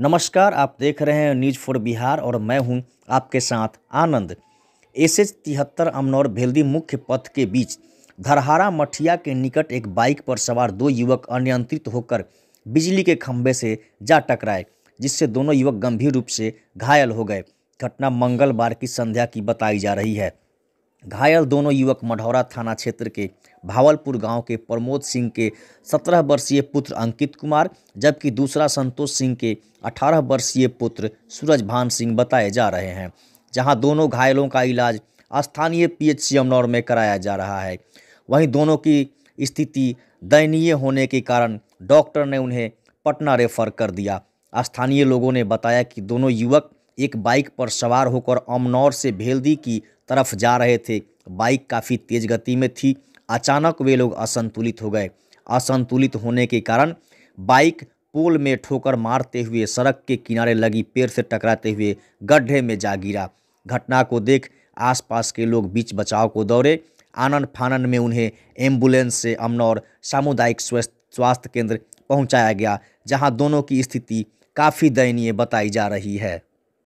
नमस्कार आप देख रहे हैं न्यूज फॉर बिहार और मैं हूं आपके साथ आनंद एस एच तिहत्तर अमनौर भेल्दी मुख्य पथ के बीच धरहारा मठिया के निकट एक बाइक पर सवार दो युवक अनियंत्रित होकर बिजली के खंभे से जा टकराए जिससे दोनों युवक गंभीर रूप से घायल हो गए घटना मंगलवार की संध्या की बताई जा रही है घायल दोनों युवक मढ़ौरा थाना क्षेत्र के भावलपुर गांव के प्रमोद सिंह के 17 वर्षीय पुत्र अंकित कुमार जबकि दूसरा संतोष सिंह के 18 वर्षीय पुत्र सूरजभान सिंह बताए जा रहे हैं जहां दोनों घायलों का इलाज स्थानीय पीएचसी अमनौर में कराया जा रहा है वहीं दोनों की स्थिति दयनीय होने के कारण डॉक्टर ने उन्हें पटना रेफर कर दिया स्थानीय लोगों ने बताया कि दोनों युवक एक बाइक पर सवार होकर अमनौर से भेल्दी की तरफ जा रहे थे बाइक काफ़ी तेज़ गति में थी अचानक वे लोग असंतुलित हो गए असंतुलित होने के कारण बाइक पोल में ठोकर मारते हुए सड़क के किनारे लगी पेड़ से टकराते हुए गड्ढे में जा गिरा घटना को देख आसपास के लोग बीच बचाव को दौड़े आनंद फानन में उन्हें एम्बुलेंस से अमनौर सामुदायिक स्वास्थ्य केंद्र पहुंचाया गया जहां दोनों की स्थिति काफ़ी दयनीय बताई जा रही है